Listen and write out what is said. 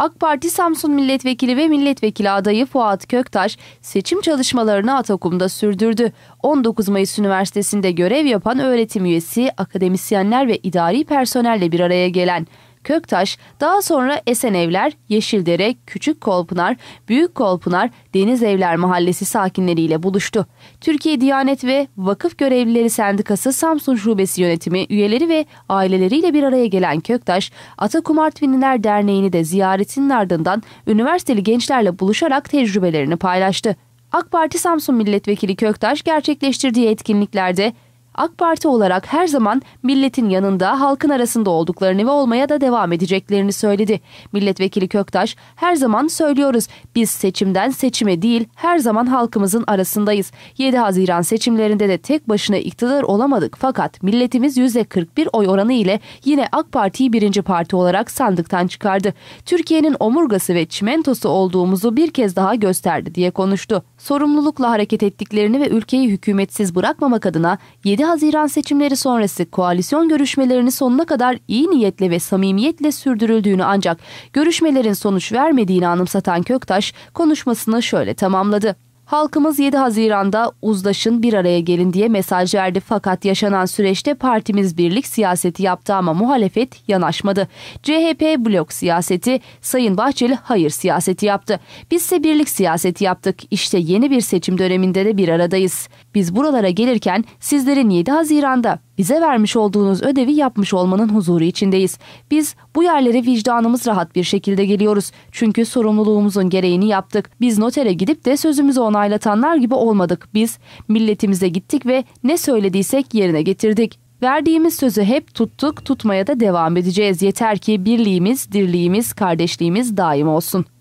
AK Parti Samsun Milletvekili ve Milletvekili adayı Fuat Köktaş seçim çalışmalarını Atakum'da sürdürdü. 19 Mayıs Üniversitesi'nde görev yapan öğretim üyesi, akademisyenler ve idari personelle bir araya gelen Köktaş, daha sonra Esenevler, Yeşildere, Küçük Kolpınar, Büyük Kolpınar, Deniz Evler Mahallesi sakinleriyle buluştu. Türkiye Diyanet ve Vakıf Görevlileri Sendikası Samsun Şubesi yönetimi üyeleri ve aileleriyle bir araya gelen Köktaş, Atakumartvinliler Derneği'ni de ziyaretinin ardından üniversiteli gençlerle buluşarak tecrübelerini paylaştı. AK Parti Samsun Milletvekili Köktaş gerçekleştirdiği etkinliklerde AK Parti olarak her zaman milletin yanında, halkın arasında olduklarını ve olmaya da devam edeceklerini söyledi. Milletvekili Köktaş, her zaman söylüyoruz. Biz seçimden seçime değil, her zaman halkımızın arasındayız. 7 Haziran seçimlerinde de tek başına iktidar olamadık fakat milletimiz %41 oy oranı ile yine AK Parti'yi birinci parti olarak sandıktan çıkardı. Türkiye'nin omurgası ve çimentosu olduğumuzu bir kez daha gösterdi diye konuştu. Sorumlulukla hareket ettiklerini ve ülkeyi hükümetsiz bırakmamak adına 7 7 Haziran seçimleri sonrası koalisyon görüşmelerini sonuna kadar iyi niyetle ve samimiyetle sürdürüldüğünü ancak görüşmelerin sonuç vermediğini anımsatan Köktaş konuşmasını şöyle tamamladı. Halkımız 7 Haziran'da uzlaşın bir araya gelin diye mesaj verdi fakat yaşanan süreçte partimiz birlik siyaseti yaptı ama muhalefet yanaşmadı. CHP blok siyaseti, Sayın Bahçeli hayır siyaseti yaptı. Biz Bizse birlik siyaseti yaptık. İşte yeni bir seçim döneminde de bir aradayız. Biz buralara gelirken sizlerin 7 Haziran'da bize vermiş olduğunuz ödevi yapmış olmanın huzuru içindeyiz. Biz bu yerlere vicdanımız rahat bir şekilde geliyoruz. Çünkü sorumluluğumuzun gereğini yaptık. Biz notere gidip de sözümüzü onaylatanlar gibi olmadık. Biz milletimize gittik ve ne söylediysek yerine getirdik. Verdiğimiz sözü hep tuttuk, tutmaya da devam edeceğiz. Yeter ki birliğimiz, dirliğimiz, kardeşliğimiz daim olsun.